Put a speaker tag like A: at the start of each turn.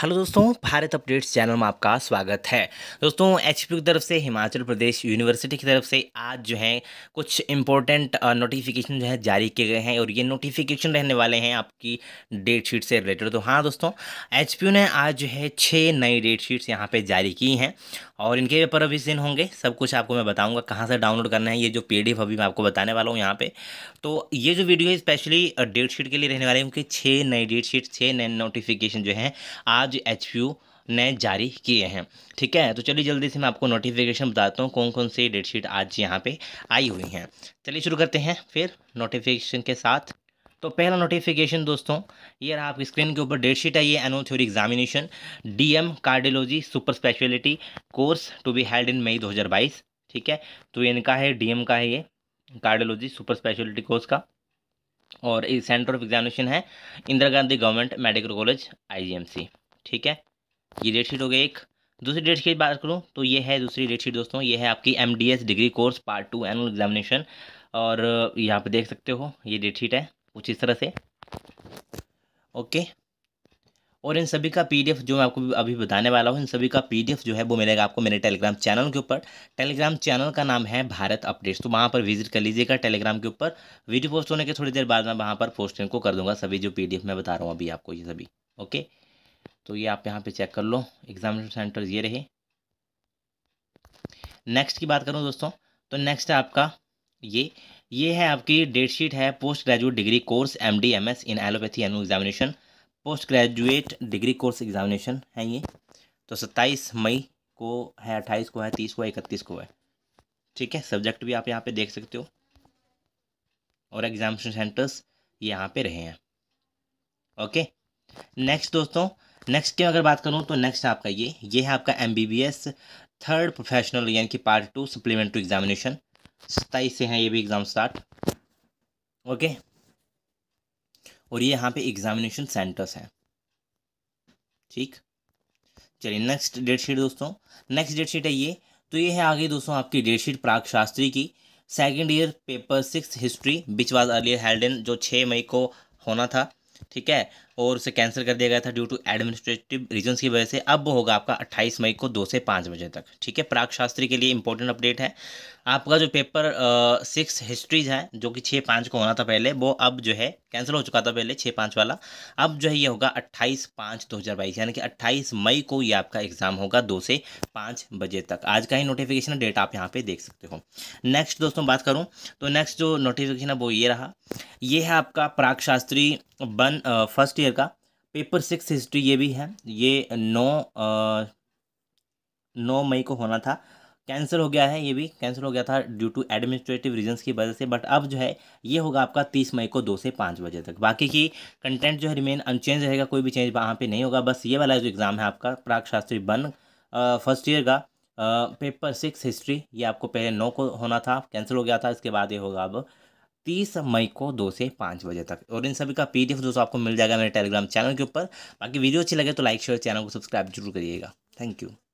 A: hello दोस्तों Bharat updates channel में आपका स्वागत है दोस्तों एच की तरफ से हिमाचल प्रदेश यूनिवर्सिटी की तरफ से आज जो है कुछ इम्पोर्टेंट नोटिफिकेशन जो है जारी किए गए हैं और ये नोटिफिकेशन रहने वाले हैं आपकी डेट शीट से रिलेटेड तो हाँ दोस्तों एच ने आज जो है छः नई डेट शीट्स यहाँ पर जारी की हैं और इनके पेपर अभी दिन होंगे सब कुछ आपको मैं बताऊँगा कहाँ से डाउनलोड करना है ये जो पी अभी मैं आपको बताने वाला हूँ यहाँ पर तो ये जो वीडियो स्पेशली डेट शीट के लिए रहने वाले हैं उनके छः नई डेट शीट छः नए नोटिफिकेशन जो हैं आज आज एच ने जारी किए हैं ठीक है तो चलिए जल्दी से मैं आपको नोटिफिकेशन बताता हूँ कौन कौन सी डेटशीट आज यहाँ पे आई हुई हैं चलिए शुरू करते हैं फिर नोटिफिकेशन के साथ तो पहला नोटिफिकेशन दोस्तों ये रहा आपकी स्क्रीन के ऊपर डेटशीट है ये annual theory examination DM cardiology super speciality course to be held in May दो ठीक है तो ये इनका है डी का है ये कार्डियोलॉजी सुपर स्पेशलिटी कोर्स का और सेंटर ऑफ एग्जामिनेशन है Indira Gandhi government medical college IGMC ठीक है ये डेट शीट हो गई एक दूसरी डेट शीट बात करूँ तो ये है दूसरी डेट शीट दोस्तों ये है आपकी M degree course part two annual examination और यहाँ पर देख सकते हो ये डेट शीट है कुछ इस तरह से ओके और इन सभी का पीडीएफ जो मैं आपको अभी बताने वाला हूँ इन सभी का पीडीएफ जो है वो मिलेगा आपको मेरे टेलीग्राम चैनल के ऊपर टेलीग्राम चैनल का नाम है भारत अपडेट्स तो वहाँ पर विजिट कर लीजिएगा टेलीग्राम के ऊपर वीडियो पोस्ट होने के थोड़ी देर बाद मैं वहाँ पर पोस्टिंग को कर दूंगा सभी जो पीडीएफ मैं बता रहा हूँ अभी आपको ये सभी ओके तो ये आप यहाँ पे चेक कर लो एग्जामिनेशन सेंटर ये रहे नेक्स्ट की बात करूँ दोस्तों तो नेक्स्ट है आपका ये ये है आपकी डेट शीट है post graduate degree course M D M S in allopathy annual examination post graduate degree course examination है ये तो सत्ताईस मई को है अट्ठाईस को है तीस को है इकतीस को है ठीक है सब्जेक्ट भी आप यहाँ पे देख सकते हो और एग्जामिनेशन सेंटर्स यहाँ पे रहे हैं ओके नेक्स्ट दोस्तों नेक्स्ट की अगर बात करूँ तो नेक्स्ट आपका ये ये है आपका M B B S third professional यानी कि पार्ट टू सप्लीमेंट्री एग्जामिनेशन सत्ताईस से हैं ये भी एग्ज़ाम स्टार्ट ओके और ये यहाँ पे एग्ज़ामिनेशन सेंटर्स हैं ठीक चलिए नेक्स्ट डेट शीट दोस्तों नेक्स्ट डेट शीट है ये तो ये है आगे दोस्तों आपकी डेट शीट प्राग शास्त्री की second year paper six history which was earlier held in जो छः मई को होना था ठीक है और उसे कैंसिल कर दिया गया था ड्यू टू एडमिनिस्ट्रेटिव रीजंस की वजह से अब होगा आपका अट्ठाईस मई को दो से पाँच बजे तक ठीक है प्राग शास्त्री के लिए इंपॉर्टेंट अपडेट है आपका जो पेपर सिक्स हिस्ट्रीज है जो कि छः पाँच को होना था पहले वो अब जो है कैंसिल हो चुका था पहले छः पाँच वाला अब जो है ये होगा अट्ठाईस पाँच दो हज़ार बाईस यानी कि अट्ठाईस मई को ये आपका एग्ज़ाम होगा दो से पाँच बजे तक आज का ही नोटिफिकेशन डेट आप यहाँ पर देख सकते हो नेक्स्ट दोस्तों बात करूँ तो नेक्स्ट जो नोटिफिकेशन है वो ये रहा ये है आपका Prag Shastri one first year का पेपर सिक्स हिस्ट्री ये भी है ये नौ नौ मई को होना था कैंसिल हो गया है ये भी कैंसिल हो गया था ड्यू टू एडमिनिस्ट्रेटिव रीजंस की वजह से बट अब जो है ये होगा आपका तीस मई को दो से पाँच बजे तक बाकी की कंटेंट जो है रिमेन अनचेंज रहेगा कोई भी चेंज वहाँ पे नहीं होगा बस ये वाला जो एग्ज़ाम है आपका Prag Shastri one first year का आ, पेपर सिक्स हिस्ट्री ये आपको पहले नौ को होना था कैंसिल हो गया था इसके बाद ये होगा अब तीस मई को दो से पाँच बजे तक और इन सभी का पी डी एफ दोस्तों आपको मिल जाएगा मेरे टेलीग्राम चैनल के ऊपर बाकी वीडियो अच्छी लगे तो लाइक शेयर चैनल को सब्सक्राइब जरूर करिएगा थैंक यू